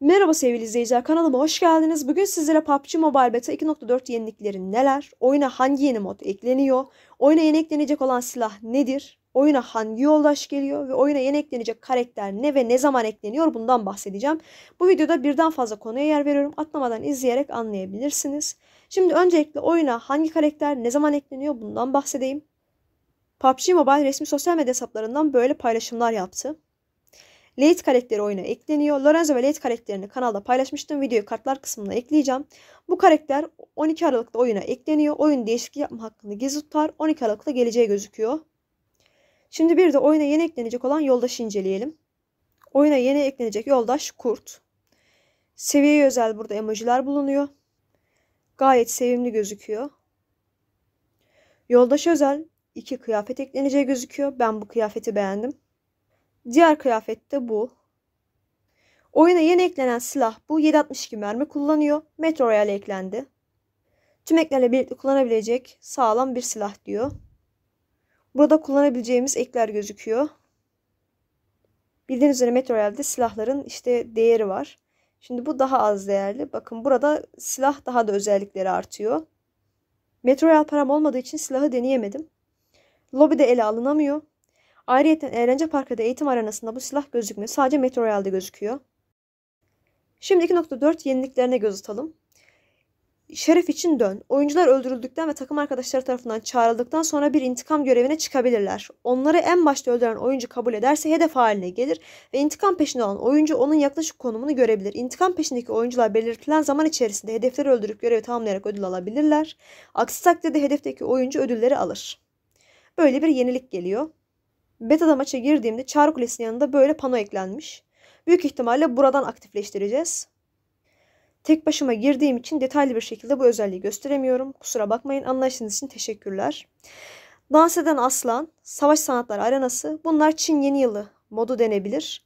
Merhaba sevgili izleyiciler kanalıma hoş geldiniz. Bugün sizlere PUBG Mobile Beta 2.4 yenilikleri neler? Oyuna hangi yeni mod ekleniyor? Oyuna yeni eklenecek olan silah nedir? Oyuna hangi yoldaş geliyor ve oyuna yeni eklenecek karakter ne ve ne zaman ekleniyor bundan bahsedeceğim. Bu videoda birden fazla konuya yer veriyorum. Atlamadan izleyerek anlayabilirsiniz. Şimdi öncelikle oyuna hangi karakter ne zaman ekleniyor bundan bahsedeyim. PUBG Mobile resmi sosyal medya hesaplarından böyle paylaşımlar yaptı. Late karakteri oyuna ekleniyor. Lorenzo ve Late karakterini kanalda paylaşmıştım. Videoyu kartlar kısmına ekleyeceğim. Bu karakter 12 Aralık'ta oyuna ekleniyor. Oyun değişikliği yapma hakkını gizli tutar. 12 Aralık'ta geleceği gözüküyor. Şimdi bir de oyuna yeni eklenecek olan yoldaşı inceleyelim. Oyuna yeni eklenecek yoldaş kurt. Seviyeye özel burada emojiler bulunuyor. Gayet sevimli gözüküyor. Yoldaş özel iki kıyafet ekleneceği gözüküyor. Ben bu kıyafeti beğendim. Diğer kıyafet de bu. Oyuna yeni eklenen silah bu. 7.62 mermi kullanıyor. Metro Royale eklendi. eklerle birlikte kullanabilecek sağlam bir silah diyor. Burada kullanabileceğimiz ekler gözüküyor. Bildiğiniz üzere Metro Royale'de silahların işte değeri var. Şimdi bu daha az değerli. Bakın burada silah daha da özellikleri artıyor. Metro Royale param olmadığı için silahı deneyemedim. Lobide ele alınamıyor. Ayrıca eğlence parkı eğitim arenasında bu silah gözükmüyor. Sadece Metro Real'de gözüküyor. Şimdi 2.4 yeniliklerine göz atalım. Şeref için dön. Oyuncular öldürüldükten ve takım arkadaşları tarafından çağrıldıktan sonra bir intikam görevine çıkabilirler. Onları en başta öldüren oyuncu kabul ederse hedef haline gelir ve intikam peşinde olan oyuncu onun yaklaşık konumunu görebilir. İntikam peşindeki oyuncular belirtilen zaman içerisinde hedefleri öldürüp görevi tamamlayarak ödül alabilirler. Aksi takdirde hedefteki oyuncu ödülleri alır. Böyle bir yenilik geliyor. Beta'da maça girdiğimde Çağrı Kulesi'nin yanında böyle pano eklenmiş. Büyük ihtimalle buradan aktifleştireceğiz. Tek başıma girdiğim için detaylı bir şekilde bu özelliği gösteremiyorum. Kusura bakmayın. Anlayışınız için teşekkürler. Dans eden Aslan, Savaş Sanatları Arenası bunlar Çin Yeni Yılı modu denebilir.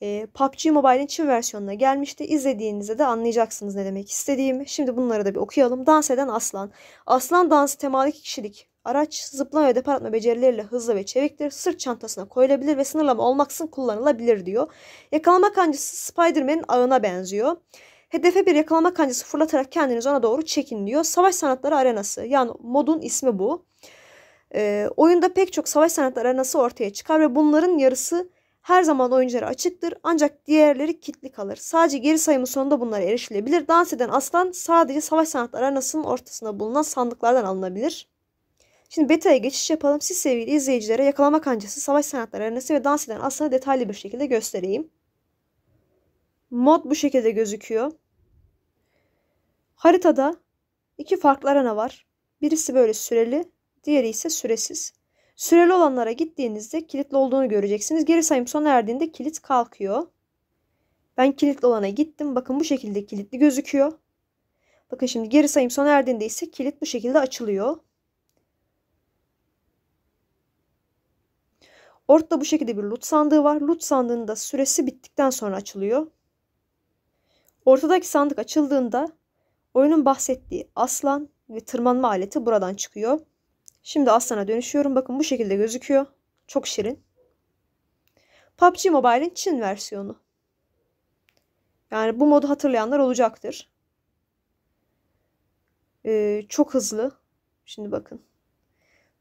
E, ee, PUBG Mobile'in Çin versiyonuna gelmişti. İzlediğinizde de anlayacaksınız ne demek istediğimi. Şimdi bunları da bir okuyalım. Dans eden Aslan. Aslan dansı temalı kişilik Araç zıplama ve depar becerileriyle hızlı ve çeviktir. Sırt çantasına koyulabilir ve sınırlama olmaksızın kullanılabilir diyor. Yakalama kancası Spider-Man'in ağına benziyor. Hedefe bir yakalama kancası fırlatarak kendiniz ona doğru çekin diyor. Savaş Sanatları Arenası yani modun ismi bu. E, oyunda pek çok savaş sanatları arenası ortaya çıkar ve bunların yarısı her zaman oyunculara açıktır ancak diğerleri kitli kalır. Sadece geri sayımın sonunda bunlara erişilebilir. Dans eden aslan sadece savaş sanatları arenasının ortasında bulunan sandıklardan alınabilir. Şimdi beta'ya geçiş yapalım. Siz sevgili izleyicilere yakalama kancası, savaş sanatları, arenası ve dans eden aslanı detaylı bir şekilde göstereyim. Mod bu şekilde gözüküyor. Haritada iki farklı arena var. Birisi böyle süreli, diğeri ise süresiz. Süreli olanlara gittiğinizde kilitli olduğunu göreceksiniz. Geri sayım sona erdiğinde kilit kalkıyor. Ben kilitli olana gittim. Bakın bu şekilde kilitli gözüküyor. Bakın şimdi geri sayım sona erdiğinde ise kilit bu şekilde açılıyor. Ortada bu şekilde bir loot sandığı var. Loot sandığında süresi bittikten sonra açılıyor. Ortadaki sandık açıldığında oyunun bahsettiği aslan ve tırmanma aleti buradan çıkıyor. Şimdi aslana dönüşüyorum. Bakın bu şekilde gözüküyor. Çok şirin. PUBG Mobile'in Çin versiyonu. Yani bu modu hatırlayanlar olacaktır. Ee, çok hızlı. Şimdi bakın.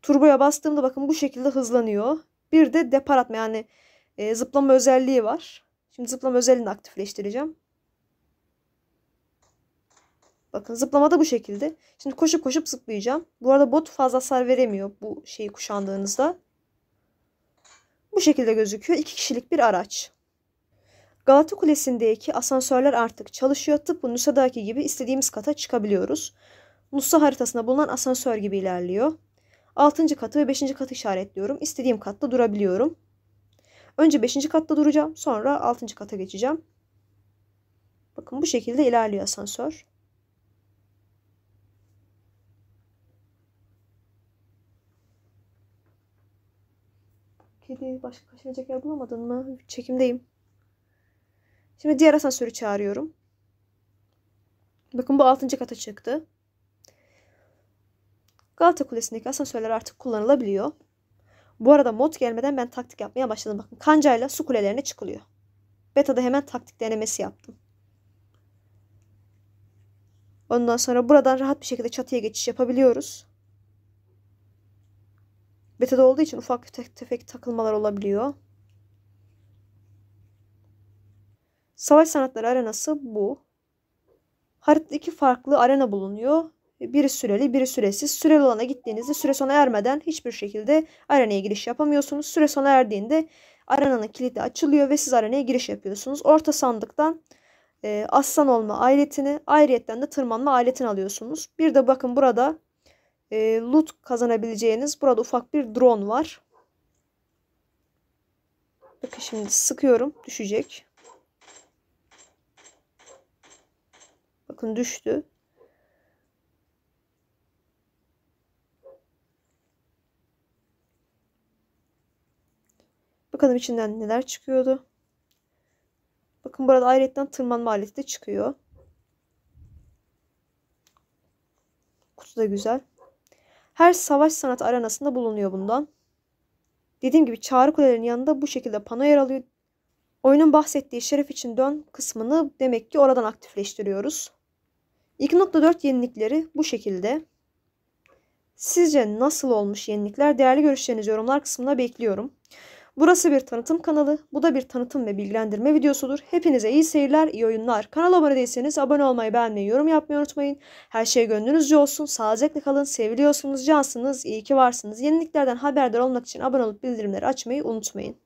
Turboya bastığımda bakın bu şekilde hızlanıyor. Bir de depar atma yani e, zıplama özelliği var. Şimdi zıplama özelliğini aktifleştireceğim. Bakın zıplama da bu şekilde. Şimdi koşup koşup zıplayacağım. Bu arada bot fazla hasar veremiyor bu şeyi kuşandığınızda. Bu şekilde gözüküyor. İki kişilik bir araç. Galata Kulesi'ndeki asansörler artık çalışıyor. Tıpkı Nusa'daki gibi istediğimiz kata çıkabiliyoruz. Nusa haritasında bulunan asansör gibi ilerliyor. 6. katı ve 5. katı işaretliyorum. İstediğim katta durabiliyorum. Önce 5. katta duracağım. Sonra 6. kata geçeceğim. Bakın bu şekilde ilerliyor asansör. Kedi başka kaçınacak yer bulamadın mı? Çekimdeyim. Şimdi diğer asansörü çağırıyorum. Bakın bu 6. kata çıktı. Galata Kulesi'ndeki asansörler artık kullanılabiliyor. Bu arada mod gelmeden ben taktik yapmaya başladım. Bakın kancayla su kulelerine çıkılıyor. Beta'da hemen taktik denemesi yaptım. Ondan sonra buradan rahat bir şekilde çatıya geçiş yapabiliyoruz. Beta'da olduğu için ufak tefek takılmalar olabiliyor. Savaş Sanatları Arenası bu. Haritada iki farklı arena bulunuyor biri süreli biri süresiz. Süreli olana gittiğinizde süre sona ermeden hiçbir şekilde arenaya giriş yapamıyorsunuz. Süre sona erdiğinde arenanın kilidi açılıyor ve siz arenaya giriş yapıyorsunuz. Orta sandıktan e, aslan olma aletini ayrıyetten de tırmanma aletini alıyorsunuz. Bir de bakın burada e, loot kazanabileceğiniz burada ufak bir drone var. Bakın şimdi sıkıyorum düşecek. Bakın düştü. Bakalım içinden neler çıkıyordu. Bakın burada ayrıca tırmanma aleti de çıkıyor. Kutu da güzel. Her savaş sanat aranasında bulunuyor bundan. Dediğim gibi çağrı kulelerinin yanında bu şekilde pano yer alıyor. Oyunun bahsettiği şeref için dön kısmını demek ki oradan aktifleştiriyoruz. 2.4 yenilikleri bu şekilde. Sizce nasıl olmuş yenilikler? Değerli görüşlerinizi yorumlar kısmına bekliyorum. Burası bir tanıtım kanalı, bu da bir tanıtım ve bilgilendirme videosudur. Hepinize iyi seyirler, iyi oyunlar. Kanala abone değilseniz abone olmayı, beğenmeyi, yorum yapmayı unutmayın. Her şey gönlünüzce olsun, sağlıcakla kalın, seviliyorsunuz, cansınız, iyi ki varsınız. Yeniliklerden haberdar olmak için abone olup bildirimleri açmayı unutmayın.